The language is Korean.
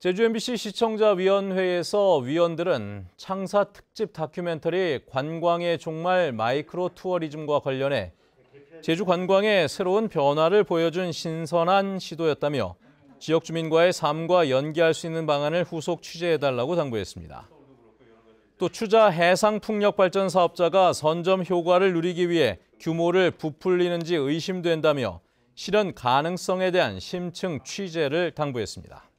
제주 MBC 시청자위원회에서 위원들은 창사 특집 다큐멘터리 관광의 종말 마이크로 투어리즘과 관련해 제주 관광의 새로운 변화를 보여준 신선한 시도였다며 지역 주민과의 삶과 연계할 수 있는 방안을 후속 취재해달라고 당부했습니다. 또 추자 해상풍력발전 사업자가 선점 효과를 누리기 위해 규모를 부풀리는지 의심된다며 실현 가능성에 대한 심층 취재를 당부했습니다.